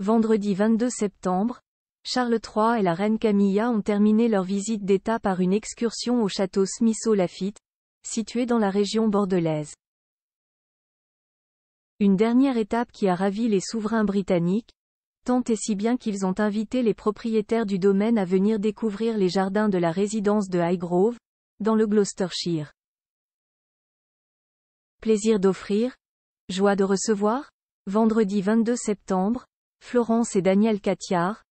Vendredi 22 septembre, Charles III et la reine Camilla ont terminé leur visite d'État par une excursion au château smithsau lafitte situé dans la région bordelaise. Une dernière étape qui a ravi les souverains britanniques, tant et si bien qu'ils ont invité les propriétaires du domaine à venir découvrir les jardins de la résidence de Highgrove, dans le Gloucestershire. Plaisir d'offrir, joie de recevoir, vendredi 22 septembre, Florence et Daniel Catiard,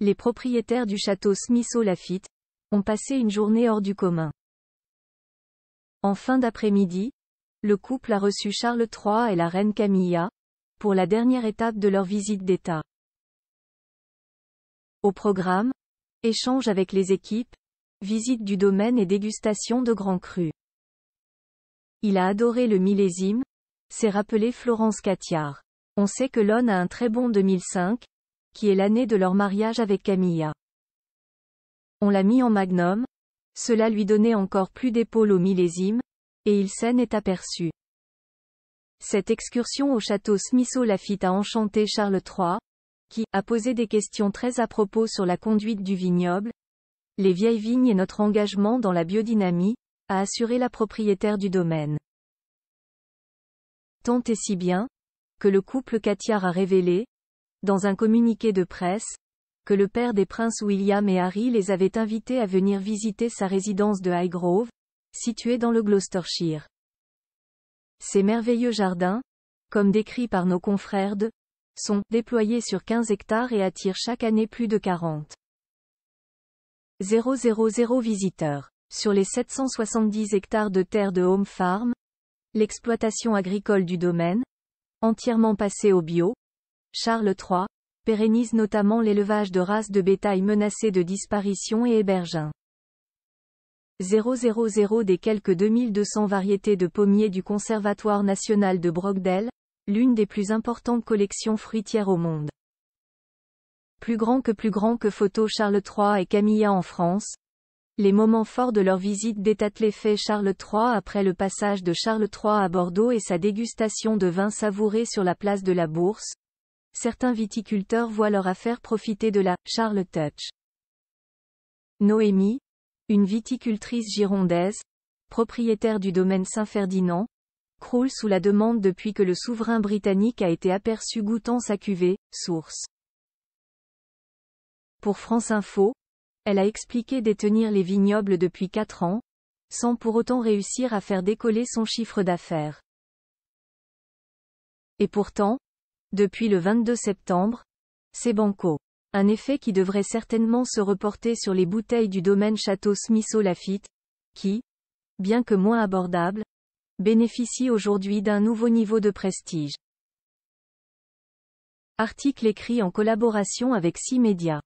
les propriétaires du château Smith Lafitte, ont passé une journée hors du commun. En fin d'après-midi, le couple a reçu Charles III et la reine Camilla, pour la dernière étape de leur visite d'État. Au programme, échange avec les équipes, visite du domaine et dégustation de grands crus. Il a adoré le millésime, s'est rappelé Florence Catiard. On sait que l'on a un très bon 2005, qui est l'année de leur mariage avec Camilla. On l'a mis en magnum, cela lui donnait encore plus d'épaule au millésime, et il s'en est aperçu. Cette excursion au château l'a fit à enchanter Charles III, qui a posé des questions très à propos sur la conduite du vignoble, les vieilles vignes et notre engagement dans la biodynamie, a assuré la propriétaire du domaine. Tant et si bien, que le couple Katia a révélé, dans un communiqué de presse, que le père des princes William et Harry les avait invités à venir visiter sa résidence de Highgrove, située dans le Gloucestershire. Ces merveilleux jardins, comme décrits par nos confrères de, sont déployés sur 15 hectares et attirent chaque année plus de 40 000 visiteurs. Sur les 770 hectares de terre de Home Farm, l'exploitation agricole du domaine, entièrement passé au bio. Charles III pérennise notamment l'élevage de races de bétail menacées de disparition et hébergins. 000 des quelques 2200 variétés de pommiers du Conservatoire national de Brogdale l'une des plus importantes collections fruitières au monde. Plus grand que plus grand que photo Charles III et Camilla en France, les moments forts de leur visite les l'effet Charles III après le passage de Charles III à Bordeaux et sa dégustation de vins savourés sur la place de la Bourse. Certains viticulteurs voient leur affaire profiter de la Charles Touch. Noémie, une viticultrice girondaise, propriétaire du domaine Saint-Ferdinand, croule sous la demande depuis que le souverain britannique a été aperçu goûtant sa cuvée, source. Pour France Info, elle a expliqué détenir les vignobles depuis 4 ans, sans pour autant réussir à faire décoller son chiffre d'affaires. Et pourtant, depuis le 22 septembre, c'est banco. Un effet qui devrait certainement se reporter sur les bouteilles du domaine Château Smisso Lafitte, qui, bien que moins abordable, bénéficie aujourd'hui d'un nouveau niveau de prestige. Article écrit en collaboration avec six médias.